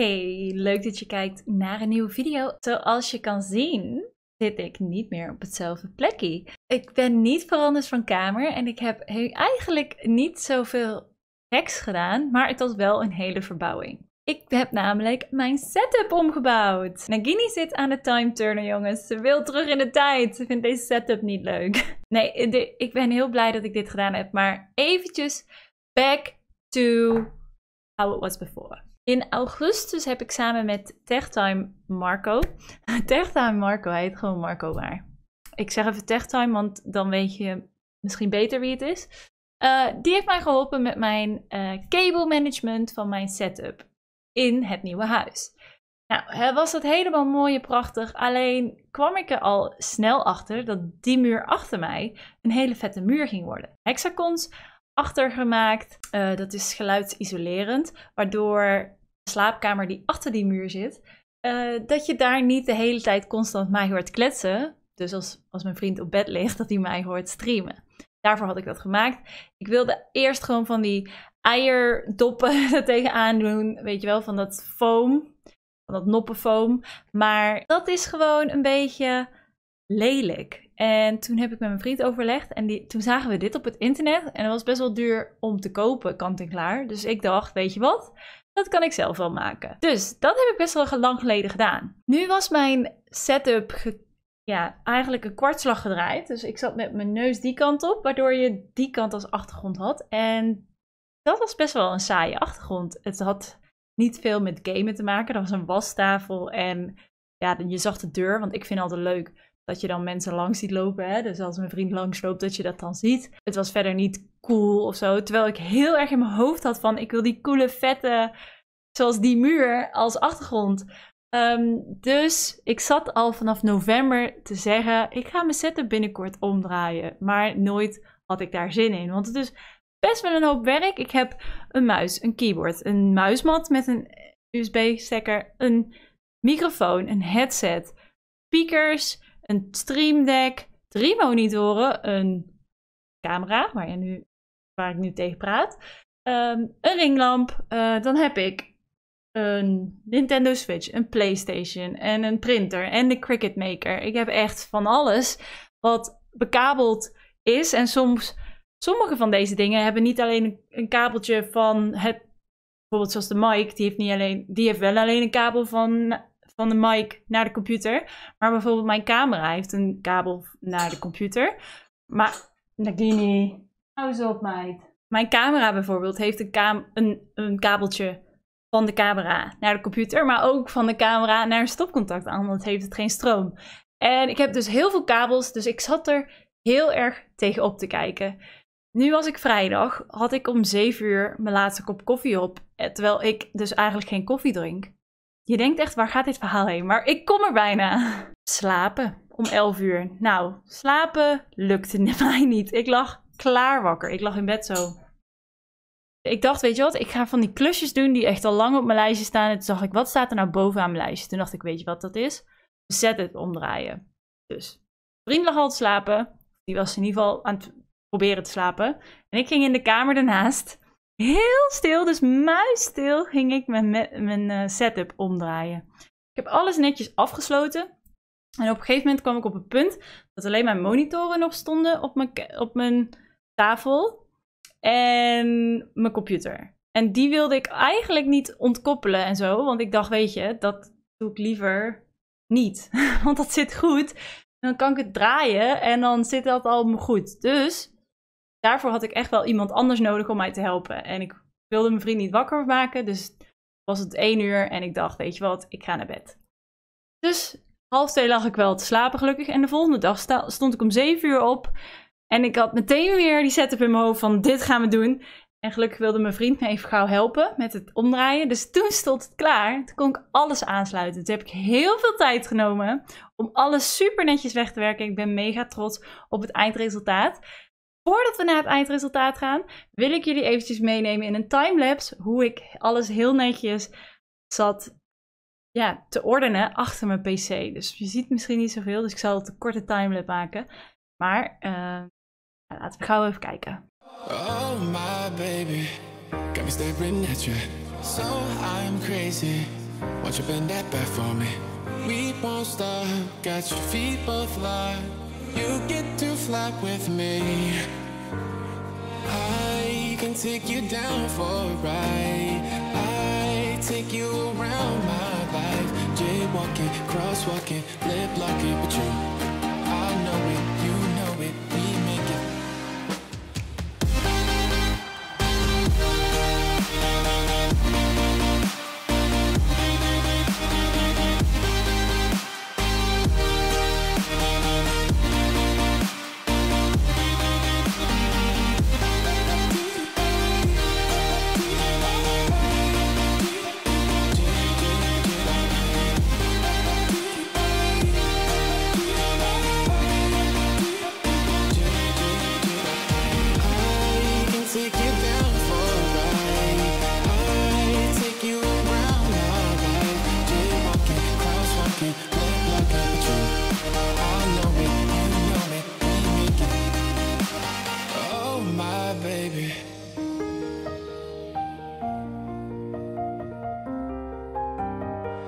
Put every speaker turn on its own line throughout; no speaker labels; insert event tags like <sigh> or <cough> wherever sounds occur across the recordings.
Hey, leuk dat je kijkt naar een nieuwe video. Zoals je kan zien zit ik niet meer op hetzelfde plekje. Ik ben niet veranderd van kamer en ik heb eigenlijk niet zoveel hacks gedaan, maar het was wel een hele verbouwing. Ik heb namelijk mijn setup omgebouwd. Nagini zit aan de time turner, jongens. Ze wil terug in de tijd. Ze vindt deze setup niet leuk. <laughs> Nee, ik ben heel blij dat ik dit gedaan heb, maar eventjes back to how it was before. In augustus heb ik samen met TechTime Marco. <laughs> TechTime Marco, hij heet gewoon Marco maar. Ik zeg even TechTime, want dan weet je misschien beter wie het is. Eh, die heeft mij geholpen met mijn uh, cable management van mijn setup in het nieuwe huis. Nou, was dat helemaal mooi en prachtig. Alleen kwam ik er al snel achter dat die muur achter mij een hele vette muur ging worden. Hexacons. Achtergemaakt. Eh, dat is geluidsisolerend, waardoor de slaapkamer die achter die muur zit, eh, dat je daar niet de hele tijd constant mij hoort kletsen. Dus als, als mijn vriend op bed ligt, <laughs> dat hij mij hoort streamen. Daarvoor had ik dat gemaakt. Ik wilde eerst gewoon van die eierdoppen <laughs> er tegenaan doen. Weet je wel, van dat foam. Van dat noppenfoam. Maar dat is gewoon een beetje lelijk. En toen heb ik met mijn vriend overlegd. En die, toen zagen we dit op het internet. En dat was best wel duur om te kopen, kant en klaar. Dus ik dacht, weet je wat? Dat kan ik zelf wel maken. Dus dat heb ik best wel lang geleden gedaan. Nu was mijn setup ja, eigenlijk een kwartslag gedraaid. Dus ik zat met mijn neus die kant op, waardoor je die kant als achtergrond had. En dat was best wel een saaie achtergrond. Het had niet veel met gamen te maken. Dat was een wastafel en ja, je zag de deur, want ik vind altijd leuk dat je dan mensen langs ziet lopen. Hè? Dus als mijn vriend langs loopt, dat je dat dan ziet. Het was verder niet cool of zo. Terwijl ik heel erg in mijn hoofd had van... ik wil die coole, vette... zoals die muur als achtergrond. Ehm, dus ik zat al vanaf november te zeggen... ik ga mijn setup binnenkort omdraaien. Maar nooit had ik daar zin in. Want het is best wel een hoop werk. Ik heb een muis, een keyboard, een muismat met een USB-stekker... een microfoon, een headset, speakers een Stream Deck, drie monitoren, een camera, waar, je nu, waar ik nu tegen praat, ehm, een ringlamp. Eh, dan heb ik een Nintendo Switch, een PlayStation en een printer en de Cricket Maker. Ik heb echt van alles wat bekabeld is. En soms, sommige van deze dingen hebben niet alleen een kabeltje van het. Bijvoorbeeld zoals de mic, die heeft, niet alleen, die heeft wel alleen een kabel van van de mic naar de computer. Maar bijvoorbeeld mijn camera heeft een kabel naar de computer. Maar Nagini, hou eens op meid. Mijn camera bijvoorbeeld heeft een, een, een kabeltje van de camera naar de computer, maar ook van de camera naar een stopcontact aan, want heeft het geen stroom. En ik heb dus heel veel kabels, dus ik zat er heel erg tegenop te kijken. Nu was ik vrijdag, had ik om 7 uur mijn laatste kop koffie op, eh, terwijl ik dus eigenlijk geen koffie drink. Je denkt echt, waar gaat dit verhaal heen? Maar ik kom er bijna. Slapen om 11 uur. Nou, slapen lukte <laughs> mij niet. Ik lag klaar wakker. Ik lag in bed zo. Ik dacht, weet je wat, ik ga van die klusjes doen die echt al lang op mijn lijstje staan. En toen dacht ik, wat staat er nou bovenaan mijn lijstje? Toen dacht ik, weet je wat dat is? Zet het omdraaien. Dus, vriend lag al te slapen. Die was in ieder geval aan het proberen te slapen. En ik ging in de kamer ernaast. Heel stil, dus muisstil, ging ik mijn, mijn eh, setup omdraaien. Ik heb alles netjes afgesloten. En op een gegeven moment kwam ik op het punt dat alleen mijn monitoren nog stonden op mijn, op mijn tafel en mijn computer. En die wilde ik eigenlijk niet ontkoppelen en zo, want ik dacht, weet je, dat doe ik liever niet. <laughs> want dat zit goed. dan kan ik het draaien en dan zit dat al goed. Dus daarvoor had ik echt wel iemand anders nodig om mij te helpen. En ik wilde mijn vriend niet wakker maken, dus was het één uur en ik dacht, weet je wat, ik ga naar bed. Dus half twee lag ik wel te slapen gelukkig en de volgende dag stond ik om zeven uur op en ik had meteen weer die setup in mijn hoofd van dit gaan we doen. En gelukkig wilde mijn vriend me even gauw helpen met het omdraaien. Dus toen stond het klaar. Toen kon ik alles aansluiten. Toen heb ik heel veel tijd genomen om alles super netjes weg te werken. Ik ben mega trots op het eindresultaat. Voordat we naar het eindresultaat gaan, wil ik jullie eventjes meenemen in een timelapse hoe ik alles heel netjes zat ja, te ordenen achter mijn PC. Dus je ziet misschien niet zoveel, dus ik zal het een korte timelapse maken. Maar ehm, laten we gauw even kijken.
Oh my baby, So I'm crazy, watch you bend that back for me. We won't stop, your feet both locked. You get slap with me I can take you down for a ride I take you around my life Jaywalking, crosswalking, lip locking But you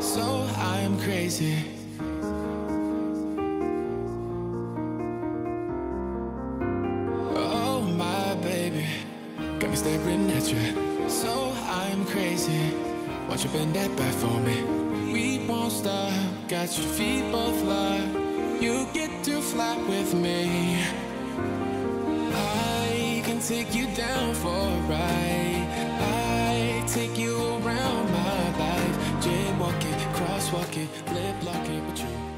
So I'm crazy Oh my baby Got me staring at you So I'm crazy watch you bend that back for me beat won't stop Got your feet both locked You get to fly with me I can take you down for a ride I take you around my life Jaywalking, crosswalking, lip locking but you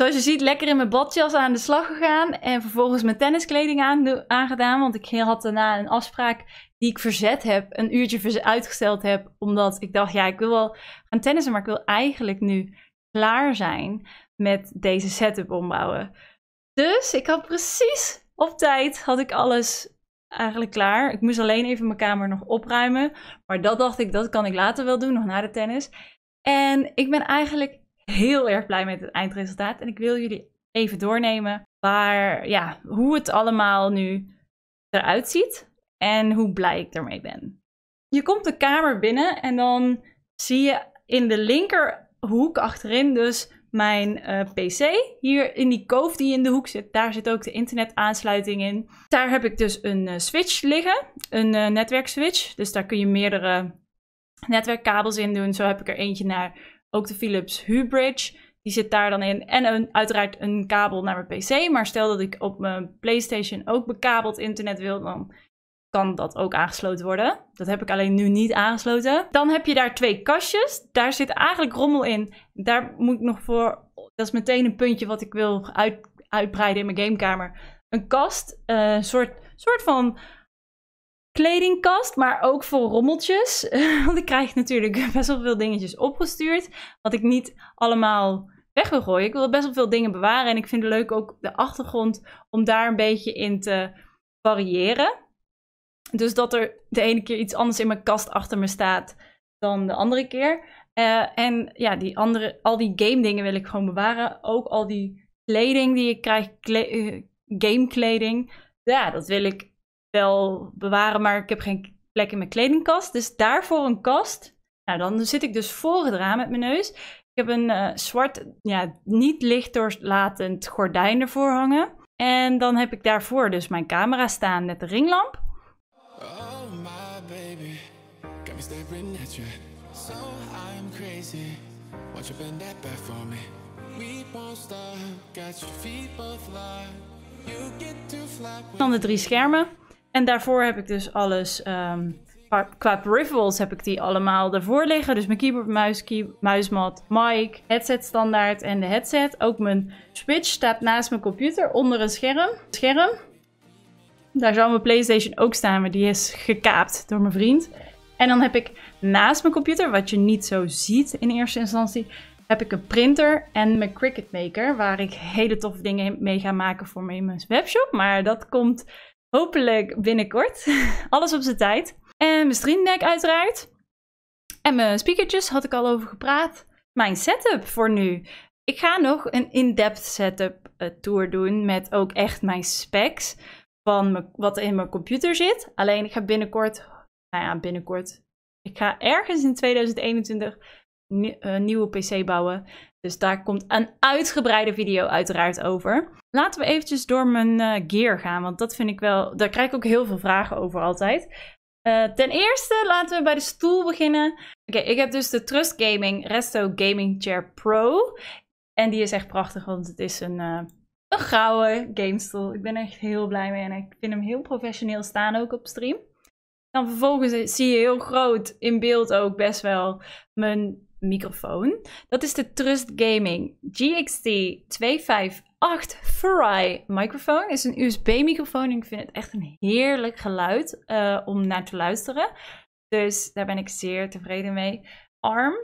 Zoals je ziet, lekker in mijn badjas aan de slag gegaan. En vervolgens mijn tenniskleding aangedaan. Want ik had daarna een afspraak die ik verzet heb. Een uurtje uitgesteld heb. Omdat ik dacht, ja, ik wil wel gaan tennissen. Maar ik wil eigenlijk nu klaar zijn met deze setup ombouwen. Dus ik had precies op tijd, had ik alles eigenlijk klaar. Ik moest alleen even mijn kamer nog opruimen. Maar dat dacht ik, dat kan ik later wel doen, nog na de tennis. En ik ben eigenlijk heel erg blij met het eindresultaat. En ik wil jullie even doornemen waar, ja, hoe het allemaal nu eruit ziet en hoe blij ik ermee ben. Je komt de kamer binnen en dan zie je in de linkerhoek achterin dus mijn eh, PC. Hier in die koof die in de hoek zit, daar zit ook de internetaansluiting in. Daar heb ik dus een eh, switch liggen, een eh, netwerkswitch. Dus daar kun je meerdere netwerkkabels in doen. Zo heb ik er eentje naar ook de Philips Hue Bridge, die zit daar dan in. En een, uiteraard een kabel naar mijn PC. Maar stel dat ik op mijn PlayStation ook bekabeld internet wil, dan kan dat ook aangesloten worden. Dat heb ik alleen nu niet aangesloten. Dan heb je daar twee kastjes. Daar zit eigenlijk rommel in. Daar moet ik nog voor. Dat is meteen een puntje wat ik wil uitbreiden in mijn gamekamer. Een kast, eh, een soort, soort van kledingkast, maar ook voor rommeltjes. <laughs> Want ik krijg natuurlijk <laughs> best wel veel dingetjes opgestuurd, wat ik niet allemaal weg wil gooien. Ik wil best wel veel dingen bewaren en ik vind het leuk ook de achtergrond om daar een beetje in te variëren. Dus dat er de ene keer iets anders in mijn kast achter me staat dan de andere keer. Eh, en ja, die andere, al die game dingen wil ik gewoon bewaren. Ook al die kleding die ik krijg, kle uh, gamekleding. Ja, dat wil ik wel bewaren, maar ik heb geen plek in mijn kledingkast. Dus daarvoor een kast. Nou, dan zit ik dus voor het raam met mijn neus. Ik heb een eh, zwart, ja, niet licht doorlatend gordijn ervoor hangen. En dan heb ik daarvoor dus mijn camera staan met
de ringlamp. Oh my baby, So crazy, that for me? We your feet You get to fly. Dan de drie
schermen. En daarvoor heb ik dus alles... Ehm, qua peripherals heb ik die allemaal ervoor liggen. Dus mijn keyboard, muis, muismat, mic, headset standaard en de headset. Ook mijn Switch staat naast mijn computer onder een scherm. scherm. Daar zou mijn PlayStation ook staan, maar die is gekaapt door mijn vriend. En dan heb ik naast mijn computer, wat je niet zo ziet in eerste instantie, heb ik een printer en mijn Cricut Maker, waar ik hele toffe dingen mee ga maken voor mijn webshop. Maar dat komt Hopelijk binnenkort. <laughs> Alles op zijn tijd. En mijn streamdeck uiteraard. En mijn speakertjes had ik al over gepraat. Mijn setup voor nu. Ik ga nog een in-depth setup eh, tour doen met ook echt mijn specs van wat er in mijn computer zit. Alleen ik ga binnenkort, nou ja, binnenkort. Ik ga ergens in 2021 een eh, nieuwe PC bouwen dus daar komt een uitgebreide video uiteraard over. Laten we eventjes door mijn eh, gear gaan, want dat vind ik wel... Daar krijg ik ook heel veel vragen over altijd. Eh, ten eerste laten we bij de stoel beginnen. Oké, ik heb dus de Trust Gaming Resto Gaming Chair Pro. En die is echt prachtig, want het is een, eh, een gouden gamestoel. Ik ben echt heel blij mee en ik vind hem heel professioneel staan ook op stream. Dan vervolgens zie je heel groot in beeld ook best wel mijn microfoon. Dat is de Trust Gaming GXT 258 Fry microfoon. Het is een USB-microfoon en ik vind het echt een heerlijk geluid eh, om naar te luisteren. Dus daar ben ik zeer tevreden mee. Arm,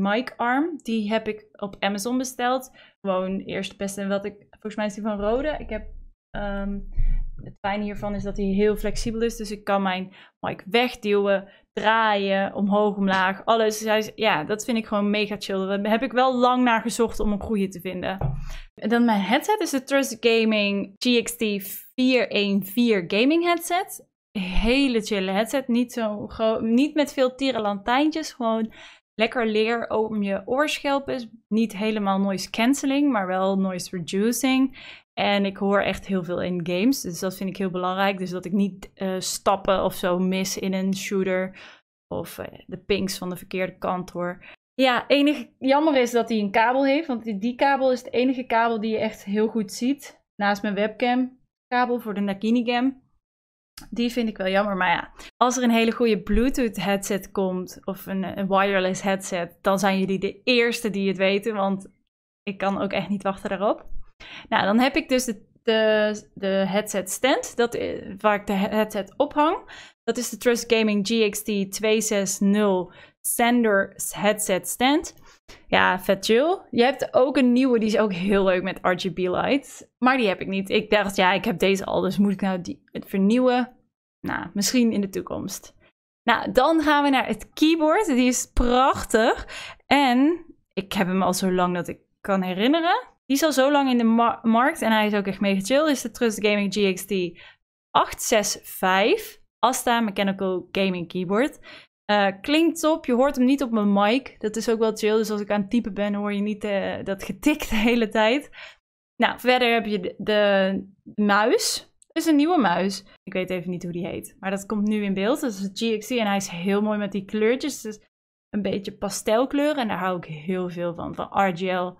mic arm, die heb ik op Amazon besteld. Gewoon eerst best en wat ik, volgens mij is die van Rode. Ik heb... Ehm, het fijne hiervan is dat hij heel flexibel is. Dus ik kan mijn mic wegduwen draaien, omhoog, omlaag, alles. Dus ja, dat vind ik gewoon mega chill. Daar heb ik wel lang naar gezocht om een goede te vinden. En dan mijn headset is de Trust Gaming GXT 414 gaming headset. Hele chille headset, niet, zo niet met veel tierenlantijntjes, gewoon lekker leer om je oorschelpen Niet helemaal noise cancelling, maar wel noise reducing. En ik hoor echt heel veel in games. Dus dat vind ik heel belangrijk. Dus dat ik niet eh, stappen of zo mis in een shooter. Of eh, de pings van de verkeerde kant hoor. Ja, enig jammer is dat hij een kabel heeft. Want die kabel is de enige kabel die je echt heel goed ziet. Naast mijn webcam kabel voor de Nakini Gam. Die vind ik wel jammer. Maar ja, als er een hele goede Bluetooth headset komt. Of een, een wireless headset. Dan zijn jullie de eerste die het weten. Want ik kan ook echt niet wachten daarop. Nou, dan heb ik dus de, de, de headset stand, dat, eh, waar ik de headset ophang. Dat is de Trust Gaming GXT 260 Sander headset stand. Ja, vet chill. Je hebt ook een nieuwe, die is ook heel leuk met RGB lights. Maar die heb ik niet. Ik dacht, ja, ik heb deze al, dus moet ik nou die, het vernieuwen? Nou, misschien in de toekomst. Nou, dan gaan we naar het keyboard. Die is prachtig. En ik heb hem al zo lang dat ik kan herinneren. Die is al zo lang in de markt en hij is ook echt mega chill. Is de Trust Gaming GXT 865 Asta Mechanical Gaming Keyboard. Eh, klinkt top, je hoort hem niet op mijn mic. Dat is ook wel chill. Dus als ik aan het typen ben, hoor je niet eh, dat getikt de hele tijd. Nou, verder heb je de, de muis. is een nieuwe muis. Ik weet even niet hoe die heet. Maar dat komt nu in beeld. Dat is de GXT en hij is heel mooi met die kleurtjes. Dus een beetje pastelkleur. En daar hou ik heel veel van. Van RGL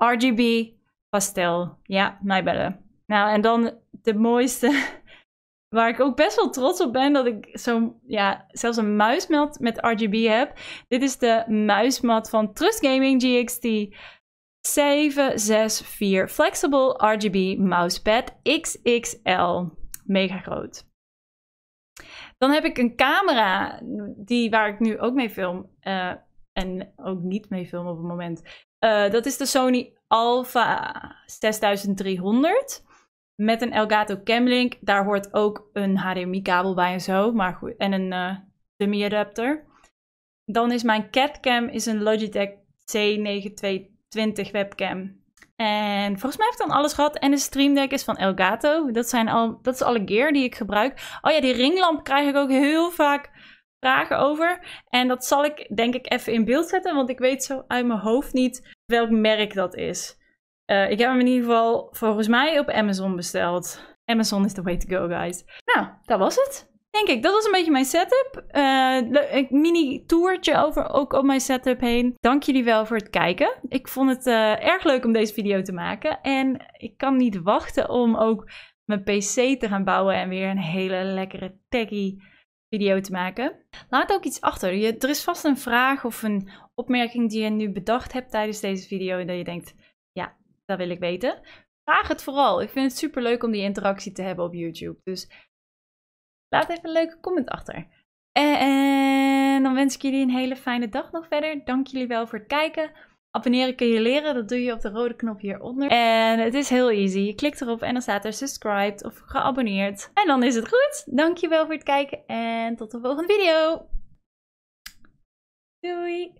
RGB pastel. Ja, mij bellen. Nou, en dan de mooiste. <laughs> Waar ik ook best wel trots op ben dat ik zo, ja, zelfs een muismat met RGB heb. Dit is de muismat van Trust Gaming GXT 764 Flexible RGB Mousepad XXL. Mega groot. Dan heb ik een camera die, waar ik nu ook mee film. Eh, en ook niet mee filmen op het moment. Eh, dat is de Sony Alpha 6300 met een Elgato Camlink. Daar hoort ook een HDMI-kabel bij en zo, maar goed, en een uh, eh, dummy-adapter. Dan is mijn catcam is een Logitech C9220 webcam. En volgens mij heeft ik dan alles gehad. En de Stream Deck is van Elgato. Dat, zijn al, dat is alle gear die ik gebruik. Oh ja, die ringlamp krijg ik ook heel vaak vragen over. En dat zal ik denk ik even in beeld zetten, want ik weet zo uit mijn hoofd niet welk merk dat is. Eh, ik heb hem in ieder geval volgens mij op Amazon besteld. Amazon is the way to go, guys. Nou, dat was het. Denk ik, dat was een beetje mijn setup. een eh, mini toertje over ook om mijn setup heen. Dank jullie wel voor het kijken. Ik vond het eh, erg leuk om deze video te maken. En ik kan niet wachten om ook mijn PC te gaan bouwen en weer een hele lekkere techie video te maken. Laat ook iets achter. Je, er is vast een vraag of een opmerking die je nu bedacht hebt tijdens deze video en dat je denkt, ja, dat wil ik weten. Vraag het vooral. Ik vind het super leuk om die interactie te hebben op YouTube. Dus laat even een leuke comment achter. En dan wens ik jullie een hele fijne dag nog verder. Dank jullie wel voor het kijken. Abonneren kun je leren, dat doe je op de rode knop hieronder. En het is heel easy. Je klikt erop en dan staat er subscribed of geabonneerd. En dan is het goed. Dankjewel voor het kijken en tot de volgende video.
Doei!